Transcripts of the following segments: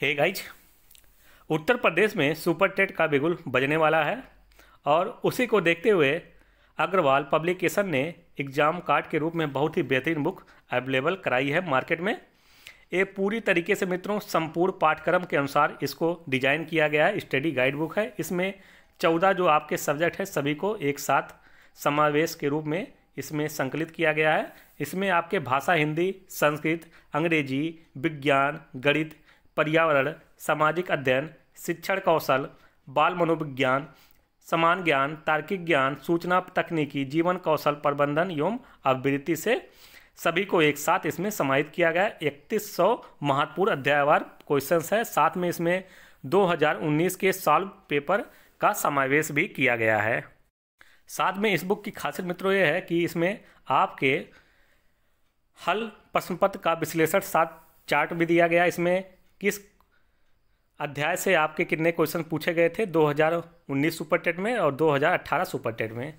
hey guys उत्तर प्रदेश में super TET का बिगुल बजने वाला है और उसी को देखते हुए अग्रवाल पब्लिकेशन ने एग्ज़ाम कार्ड के रूप में बहुत ही बेहतरीन बुक अवेलेबल कराई है मार्केट में ये पूरी तरीके से मित्रों संपूर्ण पाठ्यक्रम के अनुसार इसको डिजाइन किया गया है स्टडी गाइड बुक है इसमें चौदह जो आपके सब्जेक्ट है सभी को एक साथ समावेश के रूप में इसमें संकलित किया गया है इसमें आपके भाषा हिंदी संस्कृत अंग्रेजी विज्ञान गणित पर्यावरण सामाजिक अध्ययन शिक्षण कौशल बाल मनोविज्ञान समान ज्ञान तार्किक ज्ञान सूचना तकनीकी जीवन कौशल प्रबंधन एवं अभिवृत्ति से सभी को एक साथ इसमें समाहित किया गया इकतीस सौ महत्वपूर्ण अध्यायवार क्वेश्चन है साथ में इसमें 2019 के सॉल्व पेपर का समावेश भी किया गया है साथ में इस बुक की खासियत मित्रों ये है कि इसमें आपके हल प्रश्न पत्र का विश्लेषण साथ चार्ट भी दिया गया इसमें किस अध्याय से आपके कितने क्वेश्चन पूछे गए थे 2019 सुपर टेट में और 2018 सुपर टेट में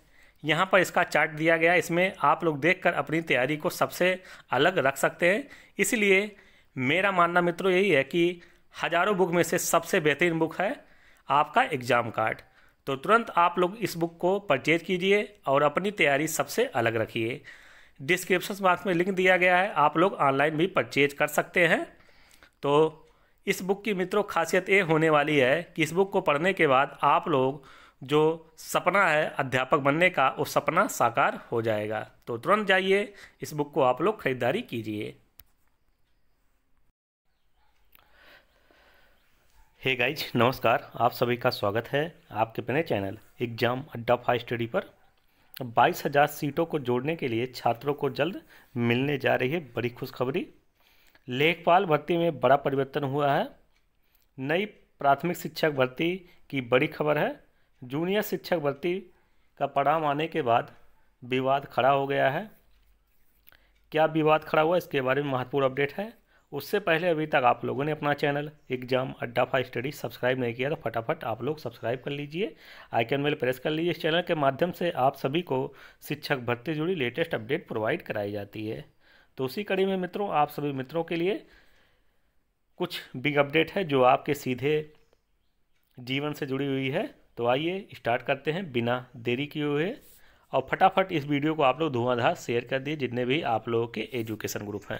यहाँ पर इसका चार्ट दिया गया इसमें आप लोग देखकर अपनी तैयारी को सबसे अलग रख सकते हैं इसलिए मेरा मानना मित्रों यही है कि हज़ारों बुक में से सबसे बेहतरीन बुक है आपका एग्ज़ाम कार्ड तो तुरंत आप लोग इस बुक को परचेज कीजिए और अपनी तैयारी सबसे अलग रखिए डिस्क्रिप्शन बॉक्स में लिंक दिया गया है आप लोग ऑनलाइन भी परचेज कर सकते हैं तो इस बुक की मित्रों खासियत ये होने वाली है कि इस बुक को पढ़ने के बाद आप लोग जो सपना है अध्यापक बनने का वो सपना साकार हो जाएगा तो तुरंत जाइए इस बुक को आप लोग खरीदारी कीजिए हे गाइज नमस्कार आप सभी का स्वागत है आपके अपने channel exam Adda five study पर बाईस हजार सीटों को जोड़ने के लिए छात्रों को जल्द मिलने जा रही है बड़ी खुशखबरी लेखपाल भर्ती में बड़ा परिवर्तन हुआ है नई प्राथमिक शिक्षक भर्ती की बड़ी खबर है जूनियर शिक्षक भर्ती का परिणाम आने के बाद विवाद खड़ा हो गया है क्या विवाद खड़ा हुआ इसके बारे में महत्वपूर्ण अपडेट है उससे पहले अभी तक आप लोगों ने अपना channel exam Adda five study सब्सक्राइब नहीं किया तो फटाफट आप लोग सब्सक्राइब कर लीजिए आइकन वेल प्रेस कर लीजिए इस चैनल के माध्यम से आप सभी को शिक्षक भर्ती जुड़ी लेटेस्ट अपडेट प्रोवाइड कराई जाती है तो उसी कड़ी में मित्रों आप सभी मित्रों के लिए कुछ बिग अपडेट है जो आपके सीधे जीवन से जुड़ी हुई है तो आइए स्टार्ट करते हैं बिना देरी किए हुए और फटाफट इस वीडियो को आप लोग धुआंधार शेयर कर दिए जितने भी आप लोगों के एजुकेशन ग्रुप हैं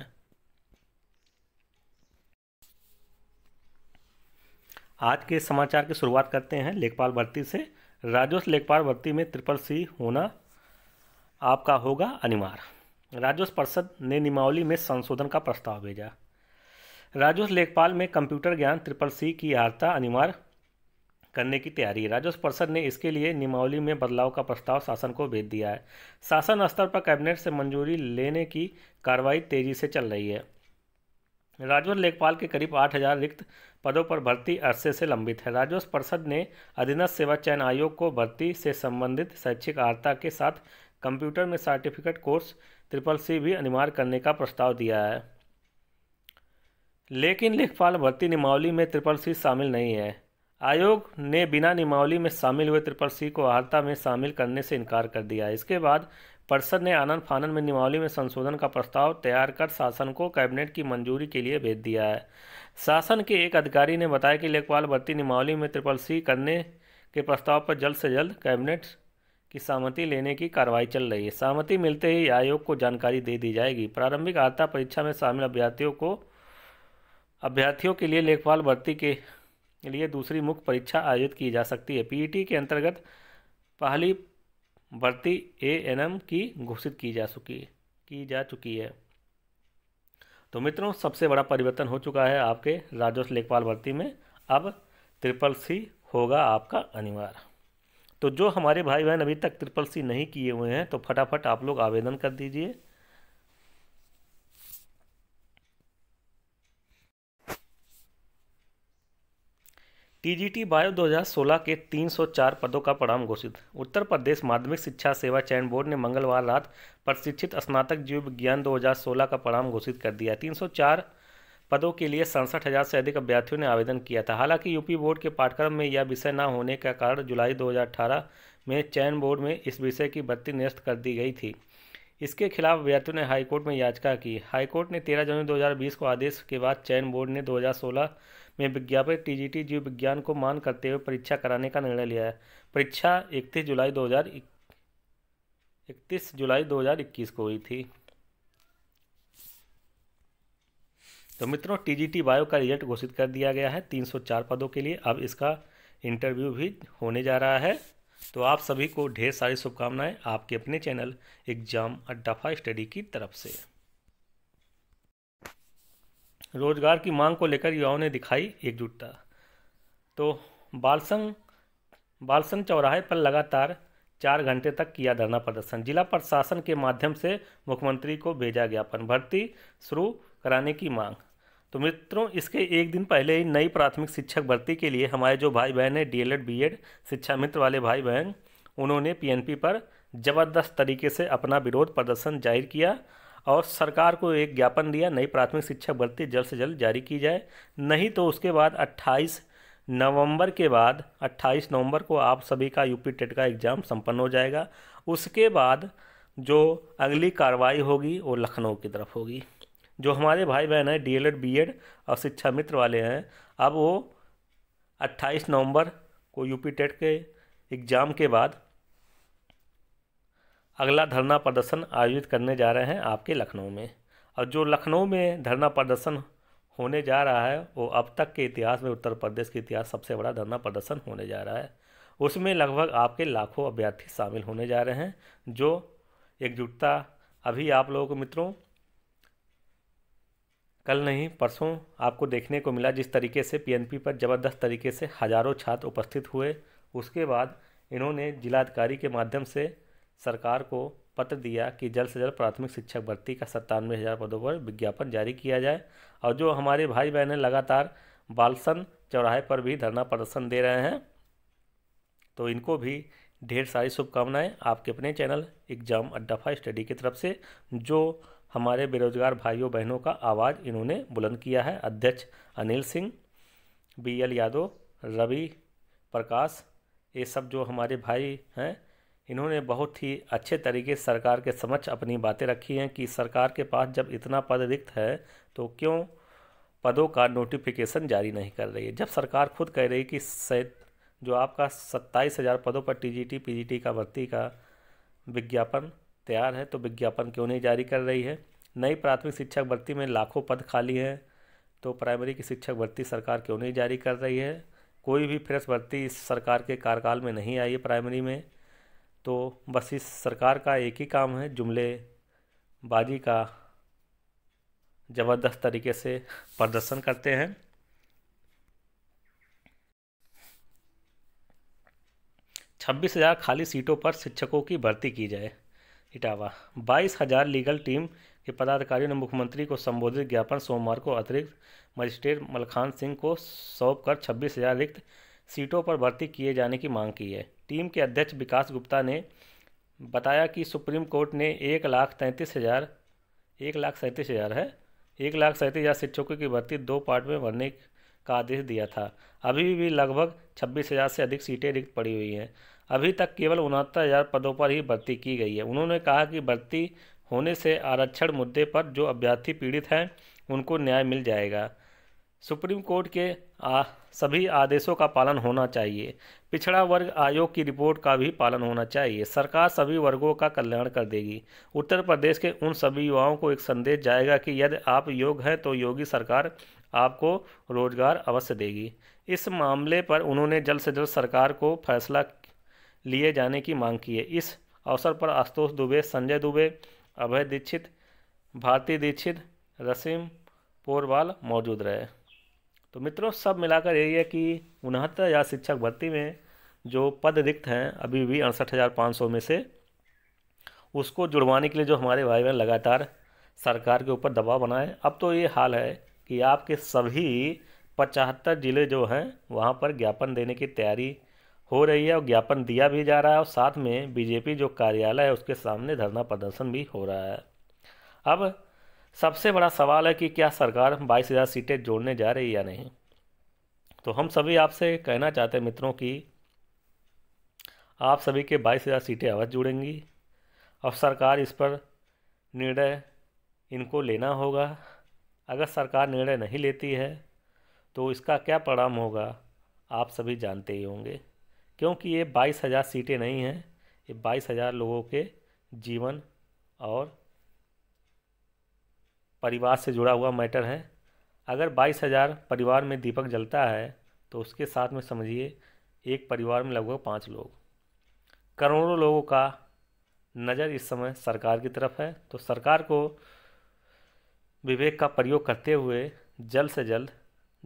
आज के समाचार की शुरुआत करते हैं लेखपाल भर्ती से राजस्व लेखपाल भर्ती में ट्रिपल सी होना आपका होगा अनिवार्य राजस्व पर्षद ने नियमावली में संशोधन का प्रस्ताव भेजा राजस्व लेखपाल में कंप्यूटर ज्ञान ट्रिपल सी की आर्ता अनिवार्य करने की तैयारी राजस्व परिषद ने इसके लिए नियमावली में बदलाव का प्रस्ताव शासन को भेज दिया है शासन स्तर पर कैबिनेट से मंजूरी लेने की कार्रवाई तेजी से चल रही है राजस्व लेखपाल के करीब 8000 रिक्त पदों पर भर्ती अरसे से लंबित है राजस्व परिषद ने अधीनस्थ सेवा चयन आयोग को भर्ती से संबंधित शैक्षिक आर्ता के साथ कंप्यूटर में सर्टिफिकेट कोर्स ट्रिपल सी भी अनिवार्य करने का प्रस्ताव दिया है लेकिन लेखपाल भर्ती नियमावली में ट्रिपल सी शामिल नहीं है आयोग ने बिना नियमावली में शामिल हुए ट्रिपल सी को अहाता में शामिल करने से इनकार कर दिया इसके बाद परिषद ने आनंद फानन में नियमावली में संशोधन का प्रस्ताव तैयार कर शासन को कैबिनेट की मंजूरी के लिए भेज दिया है शासन के एक अधिकारी ने बताया कि लेखपाल भर्ती नियमावली में ट्रिपल सी करने के प्रस्ताव पर जल्द से जल्द कैबिनेट की सहमति लेने की कार्रवाई चल रही है सहमति मिलते ही आयोग को जानकारी दे दी जाएगी प्रारंभिक आता परीक्षा में शामिल अभ्यर्थियों को अभ्यर्थियों के लिए लेखपाल भर्ती के लिए दूसरी मुख्य परीक्षा आयोजित की जा सकती है पीई के अंतर्गत पहली भर्ती एम की घोषित की जा चुकी की जा चुकी है तो मित्रों सबसे बड़ा परिवर्तन हो चुका है आपके राजस्व लेखपाल भर्ती में अब ट्रिपल सी होगा आपका अनिवार्य तो जो हमारे भाई बहन अभी तक ट्रिपल सी नहीं किए हुए हैं तो फटाफट आप लोग आवेदन कर दीजिए टीजीटी बायो 2016 के 304 पदों का परिणाम घोषित उत्तर प्रदेश माध्यमिक शिक्षा सेवा चयन बोर्ड ने मंगलवार रात प्रशिक्षित स्नातक जीव विज्ञान 2016 का परिणाम घोषित कर दिया 304 पदों के लिए सड़सठ हज़ार से अधिक अभ्यर्थियों ने आवेदन किया था हालांकि यूपी बोर्ड के पाठ्यक्रम में यह विषय न होने का कारण जुलाई 2018 में चयन बोर्ड में इस विषय की भर्ती निरस्त कर दी गई थी इसके खिलाफ अभ्यर्थियों ने हाईकोर्ट में याचिका की हाईकोर्ट ने 13 जनवरी 2020 को आदेश के बाद चयन बोर्ड ने 2016 में विज्ञापित टीजीटी जीव विज्ञान को मान करते हुए परीक्षा कराने का निर्णय लिया है परीक्षा इकतीस जुलाई दो इकतीस जुलाई 2021 को हुई थी तो मित्रों टीजीटी बायो का रिजल्ट घोषित कर दिया गया है 304 पदों के लिए अब इसका इंटरव्यू भी होने जा रहा है तो आप सभी को ढेर सारी शुभकामनाएं आपके अपने चैनल एग्जाम अड्डाफा स्टडी की तरफ से रोजगार की मांग को लेकर युवाओं ने दिखाई एकजुटता तो बालसंग बालसन चौराहे पर लगातार चार घंटे तक किया धरना प्रदर्शन जिला प्रशासन के माध्यम से मुख्यमंत्री को भेजा ज्ञापन भर्ती शुरू कराने की मांग तो मित्रों इसके एक दिन पहले ही नई प्राथमिक शिक्षक भर्ती के लिए हमारे जो भाई बहन हैं डी एल शिक्षा मित्र वाले भाई बहन उन्होंने पी पर ज़बरदस्त तरीके से अपना विरोध प्रदर्शन जाहिर किया और सरकार को एक ज्ञापन दिया नई प्राथमिक शिक्षक भर्ती जल्द से जल्द जारी की जाए नहीं तो उसके बाद 28 नवंबर के बाद 28 नवंबर को आप सभी का यूपी टेट का एग्ज़ाम संपन्न हो जाएगा उसके बाद जो अगली कार्रवाई होगी वो लखनऊ की तरफ होगी जो हमारे भाई बहन हैं डीएलएड बीएड और शिक्षा मित्र वाले हैं अब वो 28 नवंबर को यूपी टेट के एग्ज़ाम के बाद अगला धरना प्रदर्शन आयोजित करने जा रहे हैं आपके लखनऊ में और जो लखनऊ में धरना प्रदर्शन होने जा रहा है वो अब तक के इतिहास में उत्तर प्रदेश के इतिहास सबसे बड़ा धरना प्रदर्शन होने जा रहा है उसमें लगभग आपके लाखों अभ्यर्थी शामिल होने जा रहे हैं जो एकजुटता अभी आप लोगों को मित्रों कल नहीं परसों आपको देखने को मिला जिस तरीके से पीएनपी पर ज़बरदस्त तरीके से हज़ारों छात्र उपस्थित हुए उसके बाद इन्होंने जिलाधिकारी के माध्यम से सरकार को पत्र दिया कि जल्द से जल्द प्राथमिक शिक्षक भर्ती का सत्तानवे हज़ार पदों पर विज्ञापन जारी किया जाए और जो हमारे भाई बहनें लगातार बालसन चौराहे पर भी धरना प्रदर्शन दे रहे हैं तो इनको भी ढेर सारी शुभकामनाएँ आपके अपने चैनल एग्ज़ाम अड्डाफा स्टडी की तरफ से जो हमारे बेरोजगार भाइयों बहनों का आवाज़ इन्होंने बुलंद किया है अध्यक्ष अनिल सिंह बी एल यादव रवि प्रकाश ये सब जो हमारे भाई हैं इन्होंने बहुत ही अच्छे तरीके से सरकार के समक्ष अपनी बातें रखी हैं कि सरकार के पास जब इतना पद रिक्त है तो क्यों पदों का नोटिफिकेशन जारी नहीं कर रही है जब सरकार खुद कह रही कि जो आपका सत्ताईस हज़ार पदों पर टीजीटी पीजीटी का भर्ती का विज्ञापन तैयार है तो विज्ञापन क्यों नहीं जारी कर रही है नई प्राथमिक शिक्षक भर्ती में लाखों पद खाली हैं तो प्राइमरी की शिक्षक भर्ती सरकार क्यों नहीं जारी कर रही है कोई भी फ्रेश भर्ती इस सरकार के कार्यकाल में नहीं आई है प्राइमरी में तो बस इस सरकार का एक ही काम है जुमले बाजी का ज़बरदस्त तरीके से प्रदर्शन करते हैं छब्बीस हज़ार खाली सीटों पर शिक्षकों की भर्ती की जाए इटावा बाईस हजार लीगल टीम के पदाधिकारियों ने मुख्यमंत्री को संबोधित ज्ञापन सोमवार को अतिरिक्त मजिस्ट्रेट मलखान सिंह को सौंप कर छब्बीस हजार रिक्त सीटों पर भर्ती किए जाने की मांग की है टीम के अध्यक्ष विकास गुप्ता ने बताया कि सुप्रीम कोर्ट ने एक लाख तैंतीस हज़ार एक लाख सैंतीस हज़ार है एक लाख सैंतीस हज़ार शिक्षकों की भर्ती दो पार्ट में भरने का आदेश दिया था अभी भी लगभग छब्बीस हज़ार से अधिक सीटें रिक्त पड़ी हुई हैं अभी तक केवल उनहत्तर हज़ार पदों पर ही भर्ती की गई है उन्होंने कहा कि भर्ती होने से आरक्षण मुद्दे पर जो अभ्यर्थी पीड़ित हैं उनको न्याय मिल जाएगा सुप्रीम कोर्ट के आ, सभी आदेशों का पालन होना चाहिए पिछड़ा वर्ग आयोग की रिपोर्ट का भी पालन होना चाहिए सरकार सभी वर्गों का कल्याण कर देगी उत्तर प्रदेश के उन सभी युवाओं को एक संदेश जाएगा कि यदि आप योग हैं तो योगी सरकार आपको रोजगार अवश्य देगी इस मामले पर उन्होंने जल्द से जल्द सरकार को फैसला लिए जाने की मांग की है इस अवसर पर आशुतोष दुबे संजय दुबे अभय दीक्षित भारती दीक्षित रसीम पोरवाल मौजूद रहे तो मित्रों सब मिलाकर यही है कि उनहत्तर हज़ार शिक्षक भर्ती में जो पद रिक्त हैं अभी भी अड़सठ हज़ार पाँच सौ में से उसको जुड़वाने के लिए जो हमारे भाई बहन लगातार सरकार के ऊपर दबाव बनाए अब तो ये हाल है कि आपके सभी पचहत्तर ज़िले जो हैं वहाँ पर ज्ञापन देने की तैयारी हो रही है और ज्ञापन दिया भी जा रहा है और साथ में बीजेपी जो कार्यालय है उसके सामने धरना प्रदर्शन भी हो रहा है अब सबसे बड़ा सवाल है कि क्या सरकार बाईस हज़ार सीटें जोड़ने जा रही है या नहीं तो हम सभी आपसे कहना चाहते हैं मित्रों कि आप सभी के बाईस हज़ार सीटें अवश्य जुड़ेंगी और सरकार इस पर निर्णय इनको लेना होगा अगर सरकार निर्णय नहीं लेती है तो इसका क्या परिणाम होगा आप सभी जानते ही होंगे क्योंकि ये बाईस हज़ार सीटें नहीं हैं ये बाईस हज़ार लोगों के जीवन और परिवार से जुड़ा हुआ मैटर है अगर बाईस हज़ार परिवार में दीपक जलता है तो उसके साथ में समझिए एक परिवार में लगभग पाँच लोग करोड़ों लोगों का नज़र इस समय सरकार की तरफ है तो सरकार को विवेक का प्रयोग करते हुए जल्द से जल्द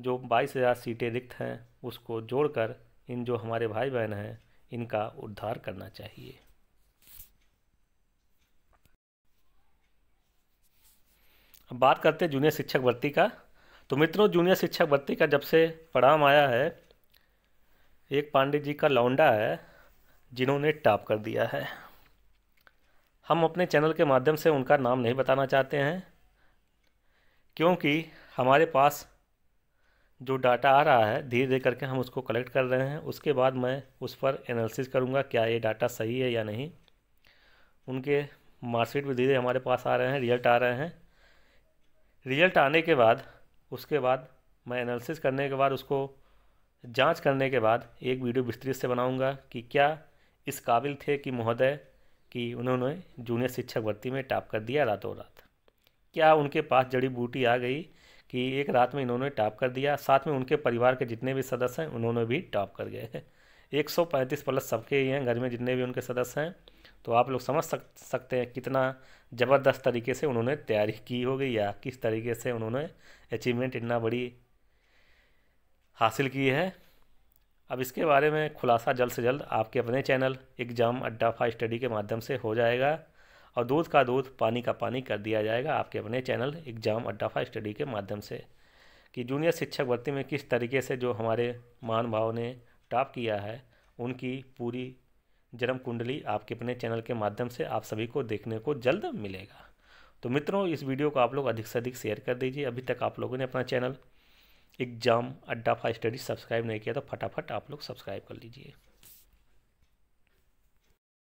जो बाईस हज़ार सीटें रिक्त हैं उसको जोड़कर इन जो हमारे भाई बहन हैं इनका उद्धार करना चाहिए अब बात करते हैं जूनियर शिक्षक भर्ती का तो मित्रों जूनियर शिक्षक भर्ती का जब से पड़ाम आया है एक पांडे जी का लौंडा है जिन्होंने टॉप कर दिया है हम अपने चैनल के माध्यम से उनका नाम नहीं बताना चाहते हैं क्योंकि हमारे पास जो डाटा आ रहा है धीरे धीरे करके हम उसको कलेक्ट कर रहे हैं उसके बाद मैं उस पर एनालिसिस करूँगा क्या ये डाटा सही है या नहीं उनके मार्कशीट भी धीरे हमारे पास आ रहे हैं रिजल्ट आ रहे हैं रिजल्ट आने के बाद उसके बाद मैं एनालिसिस करने के बाद उसको जांच करने के बाद एक वीडियो विस्तृत से बनाऊंगा कि क्या इस काबिल थे कि महोदय कि उन्होंने जूनियर शिक्षक भर्ती में टाप कर दिया रातों रात क्या उनके पास जड़ी बूटी आ गई कि एक रात में इन्होंने टॉप कर दिया साथ में उनके परिवार के जितने भी सदस्य हैं उन्होंने भी टॉप कर गए हैं एक सौ पैंतीस प्लस सबके ही हैं घर में जितने भी उनके सदस्य हैं तो आप लोग समझ सक सकते हैं कितना ज़बरदस्त तरीके से उन्होंने तैयारी की होगी या किस तरीके से उन्होंने अचीवमेंट इतना बड़ी हासिल की है अब इसके बारे में खुलासा जल्द से जल्द आपके अपने channel exam Adda five study के माध्यम से हो जाएगा और दूध का दूध पानी का पानी कर दिया जाएगा आपके अपने चैनल एग्जाम अड्डाफा स्टडी के माध्यम से कि जूनियर शिक्षक भर्ती में किस तरीके से जो हमारे महान भाव ने टॉप किया है उनकी पूरी जन्म कुंडली आपके अपने चैनल के माध्यम से आप सभी को देखने को जल्द मिलेगा तो मित्रों इस वीडियो को आप लोग अधिक से अधिक शेयर कर दीजिए अभी तक आप लोगों ने अपना चैनल एग्जाम अड्डा फा स्टडी सब्सक्राइब नहीं किया तो फटाफट आप लोग सब्सक्राइब कर लीजिए